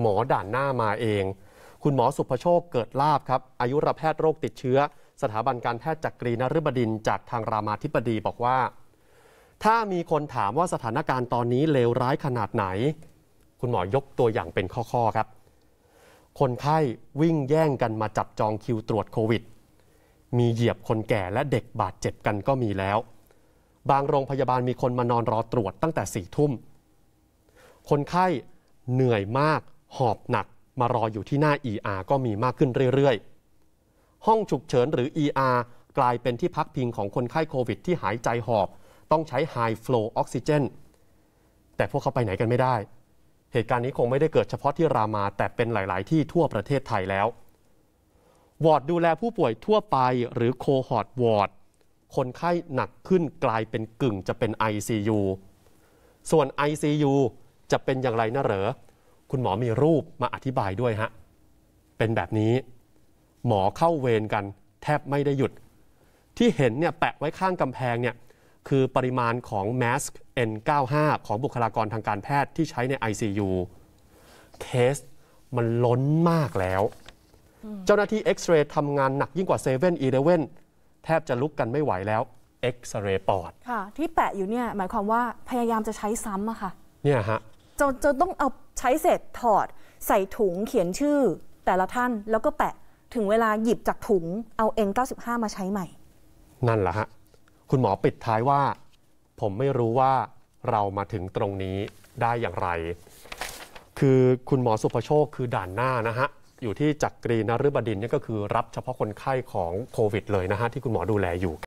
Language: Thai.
หมอด่านหน้ามาเอง คุณหมอสุภโชคเกิดลาบครับ อายุรแพทย์โรคติดเชื้อ สถาบันการแพทย์จักรีนฤบดินจากทางรามาธิบดีบอกว่า ถ้ามีคนถามว่าสถานการณ์ตอนนี้เลวร้ายขนาดไหน คุณหมอยกตัวอย่างเป็นข้อ ๆ ครับ คนไข้วิ่งแย่งกันมาจับจองคิวตรวจโควิด มีเหยียบคนแก่และเด็กบาดเจ็บกันก็มีแล้ว บางโรงพยาบาลมีคนมานอนรอตรวจตั้งแต่สี่ทุ่ม คนไข้เหนื่อยมากหอบหนักมารออยู่ที่หน้า ER ก็มีมากขึ้นเรื่อย ๆ ห้องฉุกเฉินหรือ ER กลายเป็นที่พักพิงของคนไข้โควิดที่หายใจหอบ ต้องใช้ High Flow Oxygen แต่พวกเขาไปไหนกันไม่ได้ เหตุการณ์นี้คงไม่ได้เกิดเฉพาะที่รามาแต่เป็นหลายๆ ที่ทั่วประเทศไทยแล้ว วอดดูแลผู้ป่วยทั่วไปหรือโคฮอร์ดวอดคนไข้หนักขึ้นกลายเป็นกึ่งจะเป็น ICU ส่วน ICU จะเป็นอย่างไรนะเหรอคุณหมอมีรูปมาอธิบายด้วยฮะ เป็นแบบนี้หมอเข้าเวรกัน แทบไม่ได้หยุด ที่เห็นเนี่ยแปะไว้ข้างกำแพงเนี่ยคือปริมาณของแมสก์ N95 ของบุคลากรทางการแพทย์ที่ใช้ใน ICU เคสมันล้นมากแล้ว เจ้าหน้าที่เอ็กซเรย์ทำงานหนักยิ่งกว่าเซเว่นอีเลเว่นแทบจะลุกกันไม่ไหวแล้วเอ็กซเรย์ปอดค่ะที่แปะอยู่เนี่ยหมายความว่าพยายามจะใช้ซ้ำอะค่ะเนี่ยฮะจะจะต้องเอาใช้เสร็จถอดใส่ถุงเขียนชื่อแต่ละท่านแล้วก็แปะถึงเวลาหยิบจากถุงเอา N95 มาใช้ใหม่ นั่นแหละฮะ คุณหมอปิดท้ายว่าผมไม่รู้ว่าเรามาถึงตรงนี้ได้อย่างไร คือคุณหมอสุภโชคคือด่านหน้านะฮะ อยู่ที่จักรีนฤบดินนี่ก็คือรับเฉพาะคนไข้ของโควิดเลยนะฮะที่คุณหมอดูแลอยู่